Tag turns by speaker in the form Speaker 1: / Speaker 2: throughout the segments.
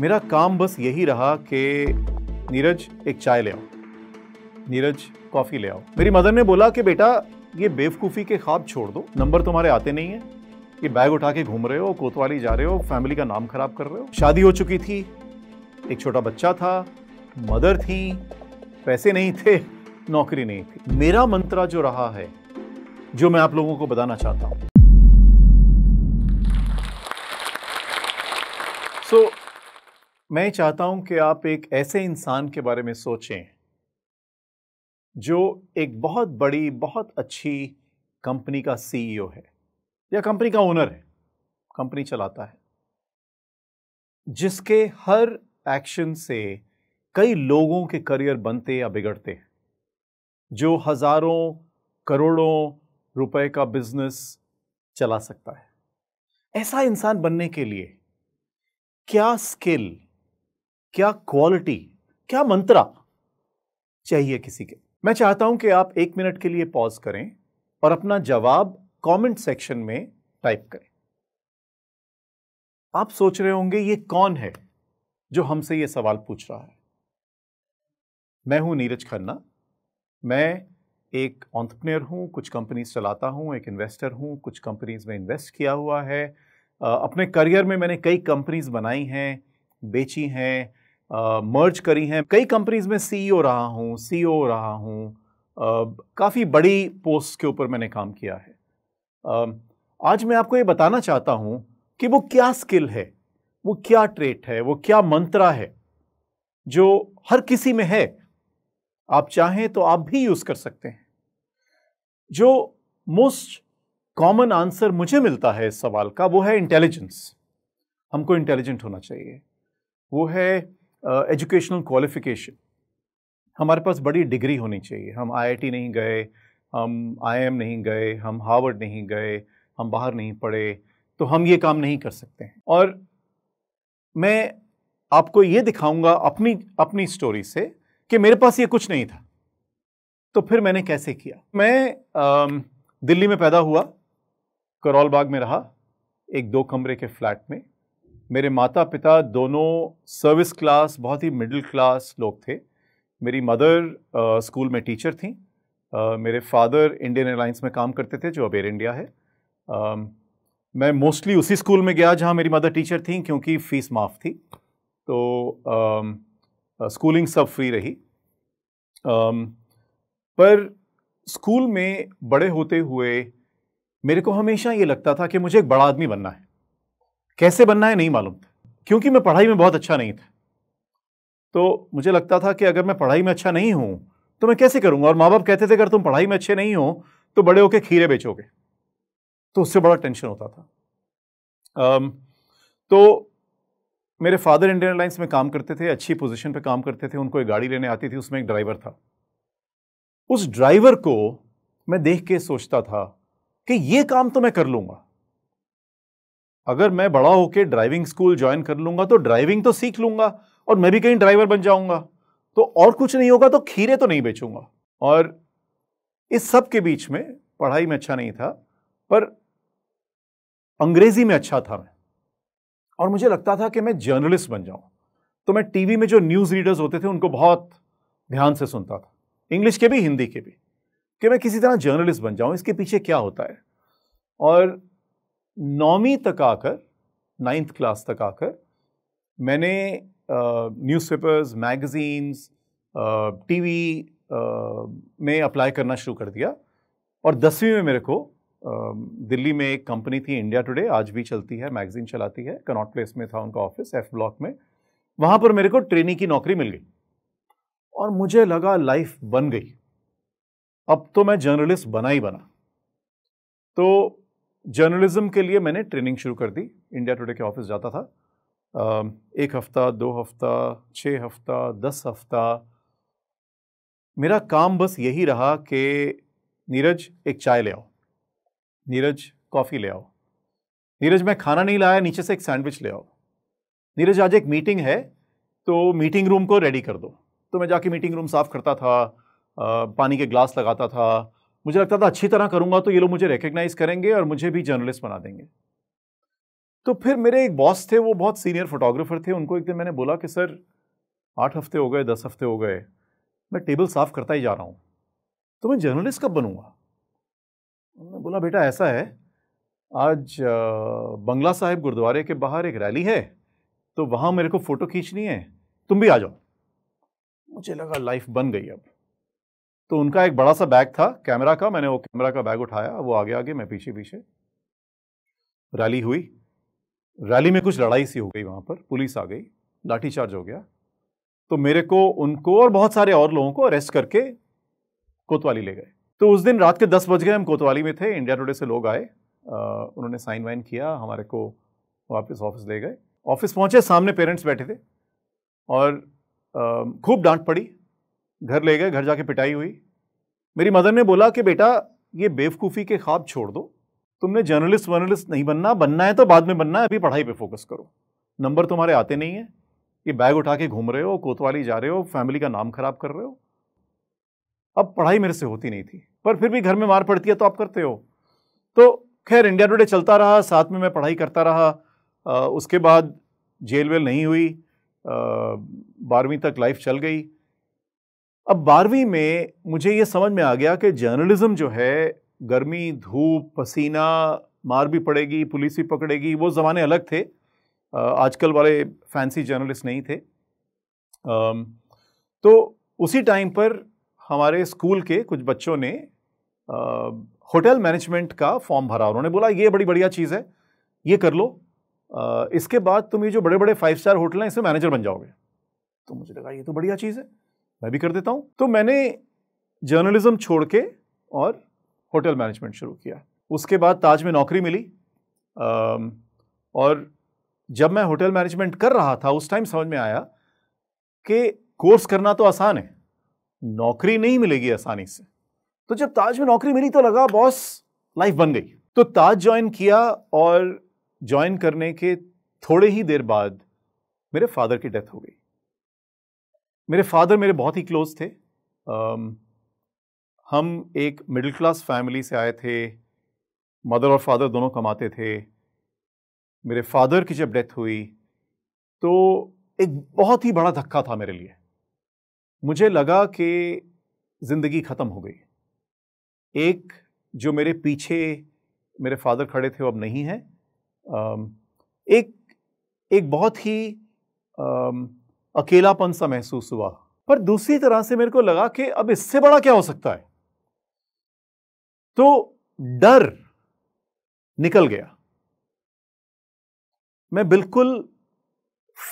Speaker 1: मेरा काम बस यही रहा कि नीरज एक चाय ले आओ नीरज कॉफ़ी ले आओ मेरी मदर ने बोला कि बेटा ये बेवकूफ़ी के ख्वाब छोड़ दो नंबर तुम्हारे आते नहीं है ये बैग उठा के घूम रहे हो कोतवाली जा रहे हो फैमिली का नाम खराब कर रहे हो शादी हो चुकी थी एक छोटा बच्चा था मदर थी पैसे नहीं थे नौकरी नहीं थी मेरा मंत्रा जो रहा है जो मैं आप लोगों को बताना चाहता हूँ सो so, मैं चाहता हूं कि आप एक ऐसे इंसान के बारे में सोचें जो एक बहुत बड़ी बहुत अच्छी कंपनी का सीईओ e है या कंपनी का ओनर है कंपनी चलाता है जिसके हर एक्शन से कई लोगों के करियर बनते या बिगड़ते हैं जो हजारों करोड़ों रुपए का बिजनेस चला सकता है ऐसा इंसान बनने के लिए क्या स्किल क्या क्वालिटी क्या मंत्रा चाहिए किसी के मैं चाहता हूं कि आप एक मिनट के लिए पॉज करें और अपना जवाब कमेंट सेक्शन में टाइप करें आप सोच रहे होंगे ये कौन है जो हमसे ये सवाल पूछ रहा है मैं हूं नीरज खन्ना मैं एक ऑन्टरप्रेन्योर हूं कुछ कंपनीज चलाता हूं एक इन्वेस्टर हूं कुछ कंपनीज में इन्वेस्ट किया हुआ है अपने करियर में मैंने कई कंपनीज बनाई हैं बेची हैं मर्ज करी हैं कई कंपनीज में सीईओ e रहा हूँ सीईओ e रहा हूँ काफ़ी बड़ी पोस्ट के ऊपर मैंने काम किया है uh, आज मैं आपको ये बताना चाहता हूँ कि वो क्या स्किल है वो क्या ट्रेट है वो क्या मंत्रा है जो हर किसी में है आप चाहें तो आप भी यूज़ कर सकते हैं जो मोस्ट कॉमन आंसर मुझे मिलता है इस सवाल का वो है इंटेलिजेंस हमको इंटेलिजेंट होना चाहिए वो है एजुकेशनल क्वालिफिकेशन हमारे पास बड़ी डिग्री होनी चाहिए हम आईआईटी नहीं गए हम आईएम नहीं गए हम हार्वर्ड नहीं गए हम बाहर नहीं पढ़े तो हम ये काम नहीं कर सकते हैं और मैं आपको ये दिखाऊंगा अपनी अपनी स्टोरी से कि मेरे पास ये कुछ नहीं था तो फिर मैंने कैसे किया मैं आ, दिल्ली में पैदा हुआ करौल बाग में रहा एक दो कमरे के फ्लैट में मेरे माता पिता दोनों सर्विस क्लास बहुत ही मिडिल क्लास लोग थे मेरी मदर स्कूल में टीचर थी आ, मेरे फादर इंडियन एयरलाइंस में काम करते थे जो अब एयर इंडिया है आ, मैं मोस्टली उसी स्कूल में गया जहाँ मेरी मदर टीचर थी क्योंकि फ़ीस माफ़ थी तो आ, स्कूलिंग सब फ्री रही पर स्कूल में बड़े होते हुए मेरे को हमेशा ये लगता था कि मुझे एक बड़ा आदमी बनना है कैसे बनना है नहीं मालूम था क्योंकि मैं पढ़ाई में बहुत अच्छा नहीं था तो मुझे लगता था कि अगर मैं पढ़ाई में अच्छा नहीं हूं तो मैं कैसे करूंगा और माँ बाप कहते थे अगर तुम पढ़ाई में अच्छे नहीं हो तो बड़े होके खीरे बेचोगे तो उससे बड़ा टेंशन होता था आम, तो मेरे फादर इंडियन एयरलाइंस में काम करते थे अच्छी पोजीशन पे काम करते थे उनको एक गाड़ी लेने आती थी उसमें एक ड्राइवर था उस ड्राइवर को मैं देख के सोचता था कि ये काम तो मैं कर लूँगा अगर मैं बड़ा होकर ड्राइविंग स्कूल ज्वाइन कर लूंगा तो ड्राइविंग तो सीख लूंगा और मैं भी कहीं ड्राइवर बन जाऊँगा तो और कुछ नहीं होगा तो खीरे तो नहीं बेचूंगा और इस सब के बीच में पढ़ाई में अच्छा नहीं था पर अंग्रेजी में अच्छा था मैं और मुझे लगता था कि मैं जर्नलिस्ट बन जाऊं तो मैं टीवी में जो न्यूज़ रीडर्स होते थे उनको बहुत ध्यान से सुनता था इंग्लिश के भी हिंदी के भी कि मैं किसी तरह जर्नलिस्ट बन जाऊं इसके पीछे क्या होता है और नौवीं तक आकर नाइन्थ क्लास तक आकर मैंने न्यूज़पेपर्स मैगज़ीन्स टीवी में अप्लाई करना शुरू कर दिया और दसवीं में मेरे को दिल्ली में एक कंपनी थी इंडिया टुडे आज भी चलती है मैगज़ीन चलाती है कनॉट प्लेस में था उनका ऑफिस एफ ब्लॉक में वहाँ पर मेरे को ट्रेनी की नौकरी मिल गई और मुझे लगा लाइफ बन गई अब तो मैं जर्नलिस्ट बना ही बना तो जर्नलिज्म के लिए मैंने ट्रेनिंग शुरू कर दी इंडिया टुडे के ऑफिस जाता था एक हफ्ता दो हफ्ता छः हफ्ता दस हफ्ता मेरा काम बस यही रहा कि नीरज एक चाय ले आओ नीरज कॉफ़ी ले आओ नीरज मैं खाना नहीं लाया नीचे से एक सैंडविच ले आओ नीरज आज एक मीटिंग है तो मीटिंग रूम को रेडी कर दो तो मैं जाके मीटिंग रूम साफ़ करता था पानी के ग्लास लगाता था मुझे लगता था अच्छी तरह करूँगा तो ये लोग मुझे रिकग्नाइज़ करेंगे और मुझे भी जर्नलिस्ट बना देंगे तो फिर मेरे एक बॉस थे वो बहुत सीनियर फोटोग्राफर थे उनको एक दिन मैंने बोला कि सर आठ हफ्ते हो गए दस हफ्ते हो गए मैं टेबल साफ़ करता ही जा रहा हूँ तो मैं जर्नलिस्ट कब बनूँगा उन्होंने बोला बेटा ऐसा है आज बंगला साहिब गुरुद्वारे के बाहर एक रैली है तो वहाँ मेरे को फ़ोटो खींचनी है तुम भी आ जाओ मुझे लगा लाइफ बन गई अब तो उनका एक बड़ा सा बैग था कैमरा का मैंने वो कैमरा का बैग उठाया वो आगे आगे मैं पीछे पीछे रैली हुई रैली में कुछ लड़ाई सी हो गई वहाँ पर पुलिस आ गई लाठीचार्ज हो गया तो मेरे को उनको और बहुत सारे और लोगों को अरेस्ट करके कोतवाली ले गए तो उस दिन रात के दस बज गए हम कोतवाली में थे इंडिया टुडे से लोग आए उन्होंने साइन वाइन किया हमारे को वापस ऑफिस ले गए ऑफिस पहुंचे सामने पेरेंट्स बैठे थे और खूब डांट पड़ी घर ले गए घर जाके पिटाई हुई मेरी मदर ने बोला कि बेटा ये बेवकूफ़ी के ख्वाब छोड़ दो तुमने जर्नलिस्ट वर्नलिस्ट नहीं बनना बनना है तो बाद में बनना है अभी पढ़ाई पे फोकस करो नंबर तुम्हारे आते नहीं है ये बैग उठा के घूम रहे हो कोतवाली जा रहे हो फैमिली का नाम खराब कर रहे हो अब पढ़ाई मेरे से होती नहीं थी पर फिर भी घर में मार पड़ती है तो आप करते हो तो खैर इंडिया टुडे चलता रहा साथ में मैं पढ़ाई करता रहा आ, उसके बाद जेल वेल नहीं हुई बारहवीं तक लाइफ चल गई अब बारहवीं में मुझे ये समझ में आ गया कि जर्नलिज़्म जो है गर्मी धूप पसीना मार भी पड़ेगी पुलिस भी पकड़ेगी वो ज़माने अलग थे आजकल वाले फैंसी जर्नलिस्ट नहीं थे तो उसी टाइम पर हमारे स्कूल के कुछ बच्चों ने होटल मैनेजमेंट का फॉर्म भरा उन्होंने बोला ये बड़ी बढ़िया चीज़ है ये कर लो इसके बाद तुम ये जो बड़े बड़े फाइव स्टार होटल हैं इसमें मैनेजर बन जाओगे तो मुझे लगा ये तो बढ़िया चीज़ है मैं भी कर देता हूँ तो मैंने जर्नलिज्म छोड़ के और होटल मैनेजमेंट शुरू किया उसके बाद ताज में नौकरी मिली और जब मैं होटल मैनेजमेंट कर रहा था उस टाइम समझ में आया कि कोर्स करना तो आसान है नौकरी नहीं मिलेगी आसानी से तो जब ताज में नौकरी मिली तो लगा बॉस लाइफ बन गई तो ताज ज्वाइन किया और ज्वाइन करने के थोड़े ही देर बाद मेरे फादर की डेथ हो गई मेरे फादर मेरे बहुत ही क्लोज थे um, हम एक मिडिल क्लास फैमिली से आए थे मदर और फादर दोनों कमाते थे मेरे फादर की जब डेथ हुई तो एक बहुत ही बड़ा धक्का था मेरे लिए मुझे लगा कि ज़िंदगी ख़त्म हो गई एक जो मेरे पीछे मेरे फादर खड़े थे वो अब नहीं हैं एक एक बहुत ही अकेलापन सा महसूस हुआ पर दूसरी तरह से मेरे को लगा कि अब इससे बड़ा क्या हो सकता है तो डर निकल गया मैं बिल्कुल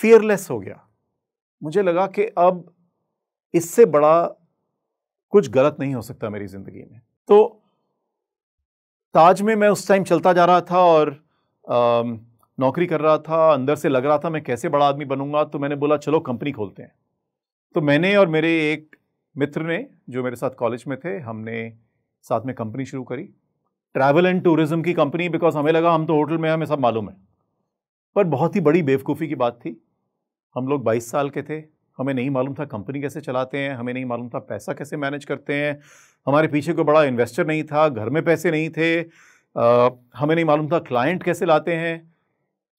Speaker 1: फियरलेस हो गया मुझे लगा कि अब इससे बड़ा कुछ गलत नहीं हो सकता मेरी ज़िंदगी में तो ताज में मैं उस टाइम चलता जा रहा था और आ, नौकरी कर रहा था अंदर से लग रहा था मैं कैसे बड़ा आदमी बनूंगा तो मैंने बोला चलो कंपनी खोलते हैं तो मैंने और मेरे एक मित्र ने जो मेरे साथ कॉलेज में थे हमने साथ में कंपनी शुरू करी ट्रैवल एंड टूरिज्म की कंपनी बिकॉज हमें लगा हम तो होटल में हमें सब मालूम है पर बहुत ही बड़ी बेवकूफ़ी की बात थी हम लोग 22 साल के थे हमें नहीं मालूम था कंपनी कैसे चलाते हैं हमें नहीं मालूम था पैसा कैसे मैनेज करते हैं हमारे पीछे कोई बड़ा इन्वेस्टर नहीं था घर में पैसे नहीं थे आ, हमें नहीं मालूम था क्लाइंट कैसे लाते हैं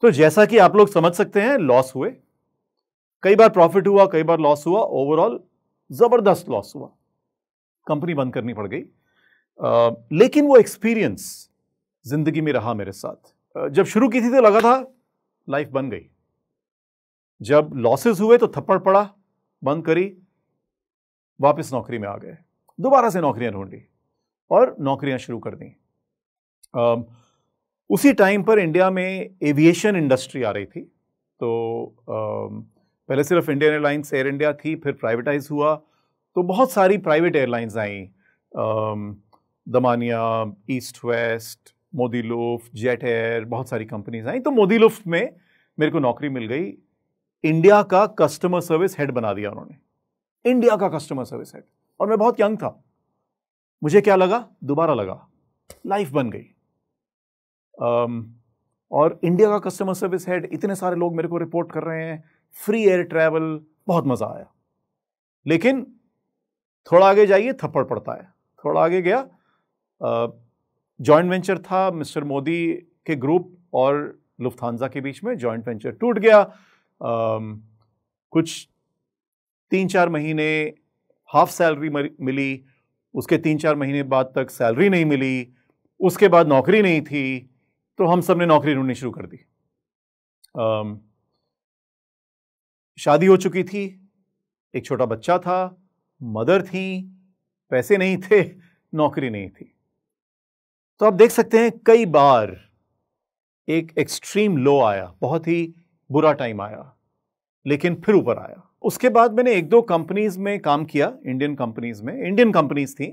Speaker 1: तो जैसा कि आप लोग समझ सकते हैं लॉस हुए कई बार प्रॉफिट हुआ कई बार लॉस हुआ ओवरऑल जबरदस्त लॉस हुआ कंपनी बंद करनी पड़ गई आ, लेकिन वो एक्सपीरियंस जिंदगी में रहा मेरे साथ जब शुरू की थी तो लगा था लाइफ बन गई जब लॉसेस हुए तो थप्पड़ पड़ा बंद करी वापस नौकरी में आ गए दोबारा से नौकरियां ढूंढी और नौकरियां शुरू कर दी उसी टाइम पर इंडिया में एविएशन इंडस्ट्री आ रही थी तो पहले सिर्फ इंडियन एयरलाइंस एयर इंडिया थी फिर प्राइवेटाइज हुआ तो बहुत सारी प्राइवेट एयरलाइंस आई Damania East West Modi Luft Jet Air बहुत सारी कंपनीज आई तो मोदी लुफ्ट में मेरे को नौकरी मिल गई इंडिया का कस्टमर सर्विस हेड बना दिया उन्होंने इंडिया का कस्टमर सर्विस हेड और मैं बहुत यंग था मुझे क्या लगा दोबारा लगा लाइफ बन गई Um, और इंडिया का कस्टमर सर्विस हेड इतने सारे लोग मेरे को रिपोर्ट कर रहे हैं फ्री एयर ट्रैवल बहुत मज़ा आया लेकिन थोड़ा आगे जाइए थप्पड़ पड़ता है थोड़ा आगे गया जॉइंट वेंचर था मिस्टर मोदी के ग्रुप और लुफ्थानजा के बीच में जॉइंट वेंचर टूट गया आ, um, कुछ तीन चार महीने हाफ सैलरी मिली उसके तीन चार महीने बाद तक सैलरी नहीं मिली उसके बाद नौकरी नहीं थी तो हम सब ने नौकरी ढूंढनी शुरू कर दी शादी हो चुकी थी एक छोटा बच्चा था मदर थी पैसे नहीं थे नौकरी नहीं थी तो आप देख सकते हैं कई बार एक एक्सट्रीम लो आया बहुत ही बुरा टाइम आया लेकिन फिर ऊपर आया उसके बाद मैंने एक दो कंपनीज में काम किया इंडियन कंपनीज में इंडियन कंपनीज थी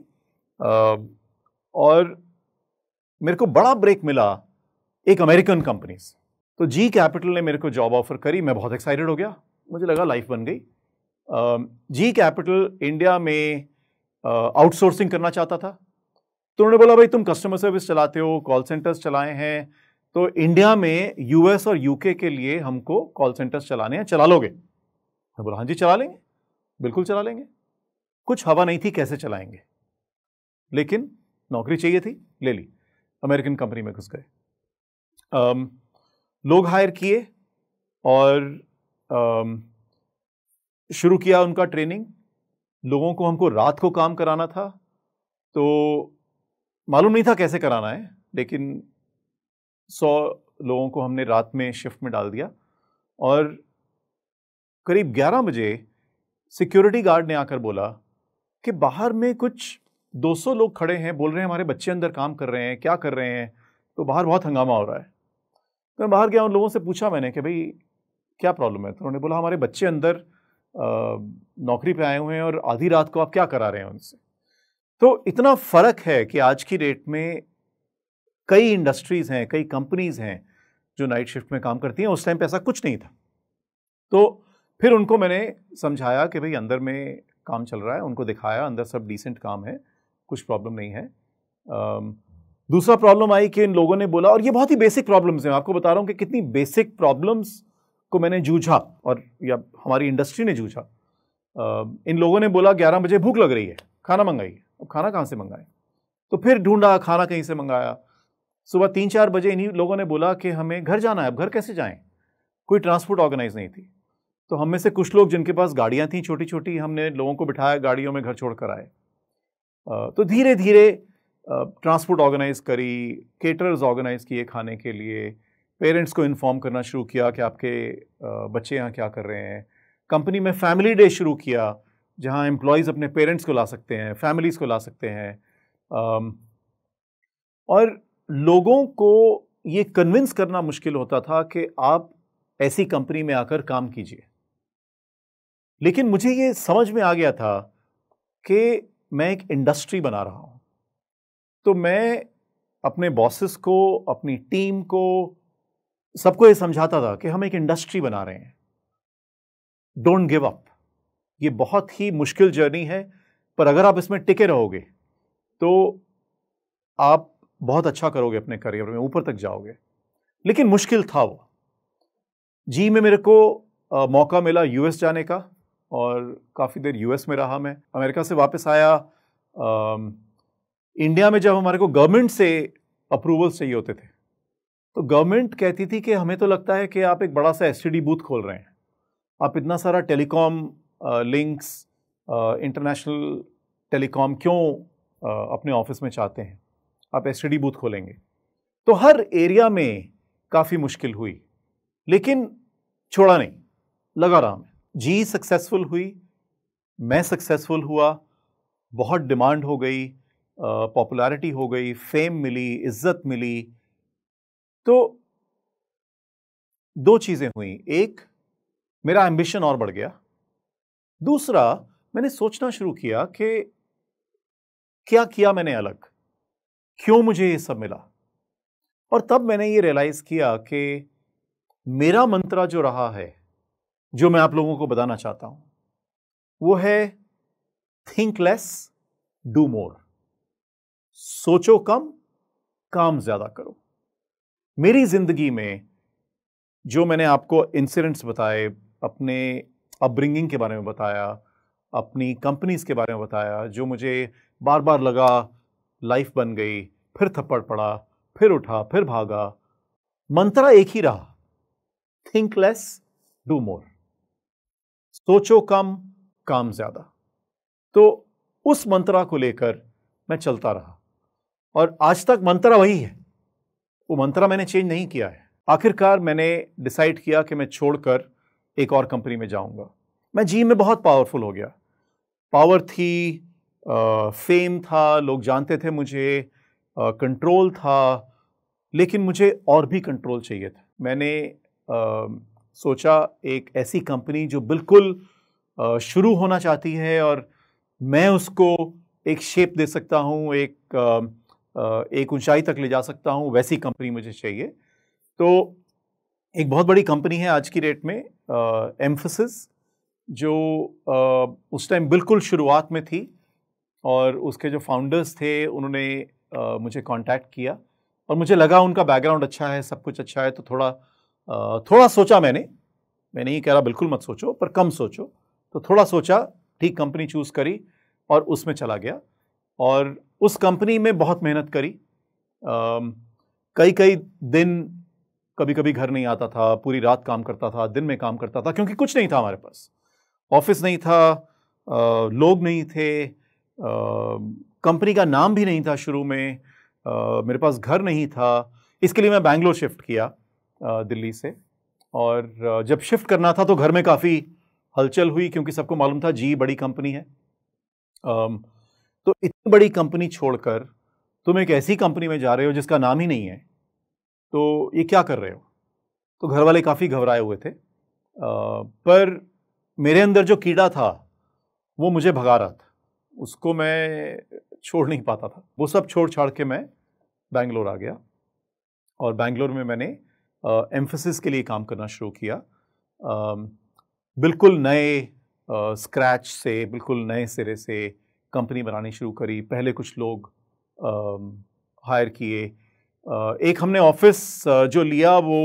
Speaker 1: और मेरे को बड़ा ब्रेक मिला एक अमेरिकन कंपनीज तो जी कैपिटल ने मेरे को जॉब ऑफर करी मैं बहुत एक्साइटेड हो गया मुझे लगा लाइफ बन गई जी कैपिटल इंडिया में आउटसोर्सिंग करना चाहता था तो उन्होंने बोला भाई तुम कस्टमर सर्विस चलाते हो कॉल सेंटर्स चलाए हैं तो इंडिया में यूएस और यूके के लिए हमको कॉल सेंटर्स चलाने हैं चला लोगे मैं बोला हाँ जी चला लेंगे बिल्कुल चला लेंगे कुछ हवा नहीं थी कैसे चलाएंगे लेकिन नौकरी चाहिए थी ले ली अमेरिकन कंपनी में घुस गए um, लोग हायर किए और um, शुरू किया उनका ट्रेनिंग लोगों को हमको रात को काम कराना था तो मालूम नहीं था कैसे कराना है लेकिन सौ लोगों को हमने रात में शिफ्ट में डाल दिया और करीब 11 बजे सिक्योरिटी गार्ड ने आकर बोला कि बाहर में कुछ 200 लोग खड़े हैं बोल रहे हैं हमारे बच्चे अंदर काम कर रहे हैं क्या कर रहे हैं तो बाहर बहुत हंगामा हो रहा है तो मैं बाहर गया उन लोगों से पूछा मैंने कि भाई क्या प्रॉब्लम है तो उन्होंने बोला हमारे बच्चे अंदर नौकरी पे आए हुए हैं और आधी रात को आप क्या करा रहे हैं उनसे तो इतना फ़र्क है कि आज की डेट में कई इंडस्ट्रीज़ हैं कई कंपनीज़ हैं जो नाइट शिफ्ट में काम करती हैं उस टाइम पे ऐसा कुछ नहीं था तो फिर उनको मैंने समझाया कि भाई अंदर में काम चल रहा है उनको दिखाया अंदर सब डिसेंट काम है कुछ प्रॉब्लम नहीं है दूसरा प्रॉब्लम आई कि इन लोगों ने बोला और ये बहुत ही बेसिक प्रॉब्लम्स हैं आपको बता रहा हूँ कि कितनी बेसिक प्रॉब्लम्स को मैंने जूझा और या हमारी इंडस्ट्री ने जूझा इन लोगों ने बोला ग्यारह बजे भूख लग रही है खाना मंगाइए अब खाना कहाँ से मंगाएं तो फिर ढूंढा खाना कहीं से मंगाया सुबह तीन चार बजे इन्हीं लोगों ने बोला कि हमें घर जाना है अब घर कैसे जाएं कोई ट्रांसपोर्ट ऑर्गेनाइज नहीं थी तो हम में से कुछ लोग जिनके पास गाड़ियाँ थीं छोटी छोटी हमने लोगों को बिठाया गाड़ियों में घर छोड़ कर आए तो धीरे धीरे ट्रांसपोर्ट ऑर्गेनाइज़ करी केटरर्स ऑर्गेनाइज़ किए खाने के लिए पेरेंट्स को इन्फॉर्म करना शुरू किया कि आपके बच्चे यहाँ क्या कर रहे हैं कंपनी में फैमिली डे शुरू किया जहाँ एम्प्लॉयज़ अपने पेरेंट्स को ला सकते हैं फैमिलीज़ को ला सकते हैं और लोगों को ये कन्विंस करना मुश्किल होता था कि आप ऐसी कंपनी में आकर काम कीजिए लेकिन मुझे ये समझ में आ गया था कि मैं एक इंडस्ट्री बना रहा हूँ तो मैं अपने बॉसेस को अपनी टीम को सबको ये समझाता था कि हम एक इंडस्ट्री बना रहे हैं डोंट गिव अप ये बहुत ही मुश्किल जर्नी है पर अगर आप इसमें टिके रहोगे तो आप बहुत अच्छा करोगे अपने करियर में ऊपर तक जाओगे लेकिन मुश्किल था वो जी में मेरे को आ, मौका मिला यूएस जाने का और काफ़ी देर यूएस में रहा मैं अमेरिका से वापस आया आ, इंडिया में जब हमारे को गवर्नमेंट से अप्रूवल चाहिए होते थे तो गवर्नमेंट कहती थी कि हमें तो लगता है कि आप एक बड़ा सा एस बूथ खोल रहे हैं आप इतना सारा टेलीकॉम लिंक्स इंटरनेशनल टेलीकॉम क्यों आ, अपने ऑफिस में चाहते हैं आप एस बूथ खोलेंगे तो हर एरिया में काफ़ी मुश्किल हुई लेकिन छोड़ा नहीं लगा रहा मैं जी सक्सेसफुल हुई मैं सक्सेसफुल हुआ बहुत डिमांड हो गई पॉपुलैरिटी हो गई फेम मिली इज्जत मिली तो दो चीज़ें हुई एक मेरा एम्बिशन और बढ़ गया दूसरा मैंने सोचना शुरू किया कि क्या किया मैंने अलग क्यों मुझे ये सब मिला और तब मैंने ये रियलाइज़ किया कि मेरा मंत्रा जो रहा है जो मैं आप लोगों को बताना चाहता हूं वो है थिंक लेस डू मोर सोचो कम काम ज्यादा करो मेरी जिंदगी में जो मैंने आपको इंसिडेंट्स बताए अपने अपब्रिंगिंग के बारे में बताया अपनी कंपनीज के बारे में बताया जो मुझे बार बार लगा लाइफ बन गई फिर थप्पड़ पड़ा फिर उठा फिर भागा मंत्रा एक ही रहा थिंक लेस डू मोर सोचो कम काम ज्यादा तो उस मंत्रा को लेकर मैं चलता रहा और आज तक मंत्रा वही है वो मंत्रा मैंने चेंज नहीं किया है आखिरकार मैंने डिसाइड किया कि मैं छोड़कर एक और कंपनी में जाऊंगा मैं जी में बहुत पावरफुल हो गया पावर थी आ, फेम था लोग जानते थे मुझे आ, कंट्रोल था लेकिन मुझे और भी कंट्रोल चाहिए था मैंने आ, सोचा एक ऐसी कंपनी जो बिल्कुल शुरू होना चाहती है और मैं उसको एक शेप दे सकता हूँ एक आ, एक ऊंचाई तक ले जा सकता हूँ वैसी कंपनी मुझे चाहिए तो एक बहुत बड़ी कंपनी है आज की डेट में एम्फोसिस जो आ, उस टाइम बिल्कुल शुरुआत में थी और उसके जो फाउंडर्स थे उन्होंने आ, मुझे कांटेक्ट किया और मुझे लगा उनका बैकग्राउंड अच्छा है सब कुछ अच्छा है तो थोड़ा आ, थोड़ा सोचा मैंने मैंने ये कह रहा बिल्कुल मत सोचो पर कम सोचो तो थोड़ा सोचा ठीक कंपनी चूज़ करी और उसमें चला गया और उस कंपनी में बहुत मेहनत करी कई कई दिन कभी कभी घर नहीं आता था पूरी रात काम करता था दिन में काम करता था क्योंकि कुछ नहीं था हमारे पास ऑफिस नहीं था आ, लोग नहीं थे कंपनी का नाम भी नहीं था शुरू में आ, मेरे पास घर नहीं था इसके लिए मैं बैंगलोर शिफ्ट किया आ, दिल्ली से और जब शिफ्ट करना था तो घर में काफ़ी हलचल हुई क्योंकि सबको मालूम था जी बड़ी कंपनी है तो इतनी बड़ी कंपनी छोड़कर तुम एक ऐसी कंपनी में जा रहे हो जिसका नाम ही नहीं है तो ये क्या कर रहे हो तो घर वाले काफ़ी घबराए हुए थे आ, पर मेरे अंदर जो कीड़ा था वो मुझे भगा रहा था उसको मैं छोड़ नहीं पाता था वो सब छोड़ छाड़ के मैं बैंगलोर आ गया और बैंगलोर में मैंने एम्फोसिस के लिए काम करना शुरू किया आ, बिल्कुल नए स्क्रैच से बिल्कुल नए सिरे से कंपनी बनानी शुरू करी पहले कुछ लोग हायर किए एक हमने ऑफिस जो लिया वो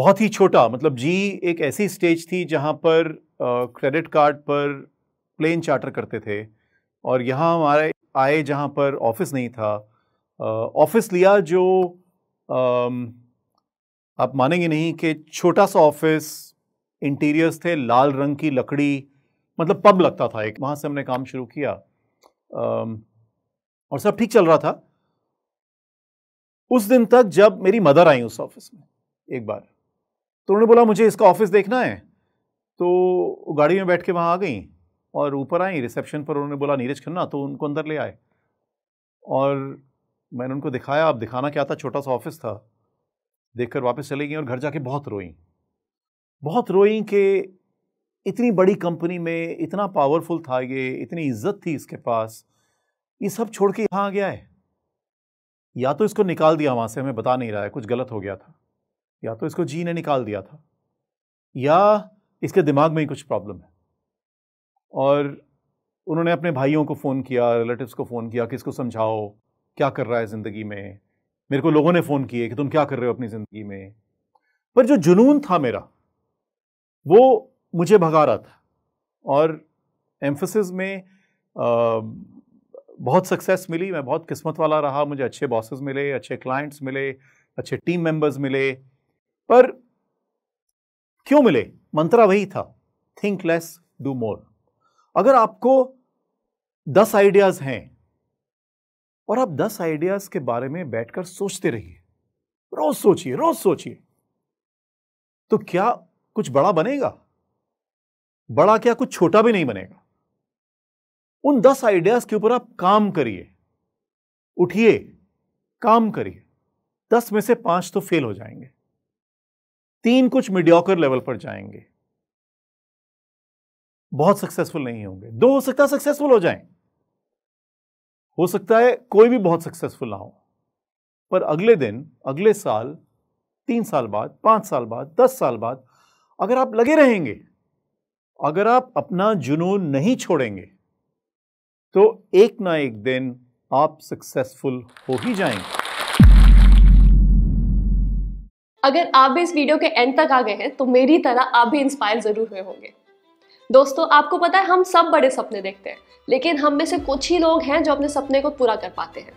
Speaker 1: बहुत ही छोटा मतलब जी एक ऐसी स्टेज थी जहाँ पर क्रेडिट कार्ड पर प्लेन चार्टर करते थे और यहाँ हमारे आए जहाँ पर ऑफिस नहीं था ऑफिस लिया जो आप मानेंगे नहीं कि छोटा सा ऑफिस इंटीरियर्स थे लाल रंग की लकड़ी मतलब पब लगता था एक वहाँ से हमने काम शुरू किया और सब ठीक चल रहा था उस दिन तक जब मेरी मदर आई उस ऑफिस में एक बार तो उन्होंने बोला मुझे इसका ऑफिस देखना है तो गाड़ी में बैठ के वहाँ आ गई और ऊपर आई रिसेप्शन पर उन्होंने बोला नीरज खन्ना तो उनको अंदर ले आए और मैंने उनको दिखाया अब दिखाना क्या था छोटा सा ऑफिस था देखकर वापस चले गई और घर जाके बहुत रोई बहुत रोई कि इतनी बड़ी कंपनी में इतना पावरफुल था ये इतनी इज्जत थी इसके पास ये सब छोड़ के यहाँ आ गया है या तो इसको निकाल दिया वहाँ से हमें बता नहीं रहा है कुछ गलत हो गया था या तो इसको जी ने निकाल दिया था या इसके दिमाग में ही कुछ प्रॉब्लम है और उन्होंने अपने भाइयों को फ़ोन किया रिलेटिव्स को फ़ोन किया कि इसको समझाओ क्या कर रहा है ज़िंदगी में मेरे को लोगों ने फ़ोन किए कि तुम क्या कर रहे हो अपनी ज़िंदगी में पर जो जुनून था मेरा वो मुझे भगा रहा था और एम्फोसिस में आ, बहुत सक्सेस मिली मैं बहुत किस्मत वाला रहा मुझे अच्छे बॉसेस मिले अच्छे क्लाइंट्स मिले अच्छे टीम मेंबर्स मिले पर क्यों मिले मंत्रा वही था थिंक लेस डू मोर अगर आपको दस आइडियाज़ हैं और आप दस आइडियाज़ के बारे में बैठकर सोचते रहिए रोज़ सोचिए रोज़ सोचिए तो क्या कुछ बड़ा बनेगा बड़ा क्या कुछ छोटा भी नहीं बनेगा उन दस आइडियाज के ऊपर आप काम करिए उठिए काम करिए दस में से पांच तो फेल हो जाएंगे तीन कुछ मीडियोकर लेवल पर जाएंगे बहुत सक्सेसफुल नहीं होंगे दो हो सकता है सक्सेसफुल हो जाएं, हो सकता है कोई भी बहुत सक्सेसफुल ना हो पर अगले दिन अगले साल तीन साल बाद पांच साल बाद दस साल बाद अगर आप लगे रहेंगे अगर आप अपना जुनून नहीं छोड़ेंगे तो एक ना एक दिन आप सक्सेसफुल हो ही जाएंगे अगर आप भी इस वीडियो के एंड तक आ गए हैं तो मेरी तरह आप भी इंस्पायर ज़रूर हुए होंगे दोस्तों आपको पता है हम सब बड़े सपने देखते हैं लेकिन हम में से कुछ ही लोग हैं जो अपने सपने को पूरा कर पाते हैं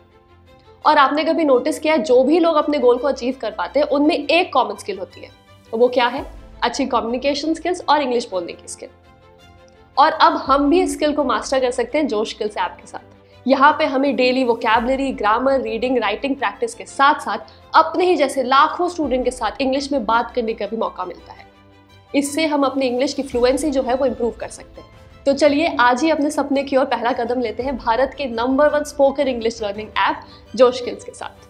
Speaker 1: और आपने कभी नोटिस किया जो भी लोग अपने गोल को अचीव कर पाते हैं उनमें एक कॉमन स्किल होती है वो क्या है अच्छी कम्युनिकेशन स्किल्स और इंग्लिश बोलने की स्किल और अब हम भी इस स्किल को मास्टर कर सकते हैं जोश स्किल्स ऐप के साथ यहाँ पे हमें daily vocabulary grammar reading writing practice के साथ साथ अपने ही जैसे लाखों स्टूडेंट के साथ इंग्लिश में बात करने का भी मौका मिलता है इससे हम अपनी इंग्लिश की फ्लुएंसी जो है वो इम्प्रूव कर सकते हैं तो चलिए आज ही अपने सपने की ओर पहला कदम लेते हैं भारत के number one spoken English learning app Josh skills के साथ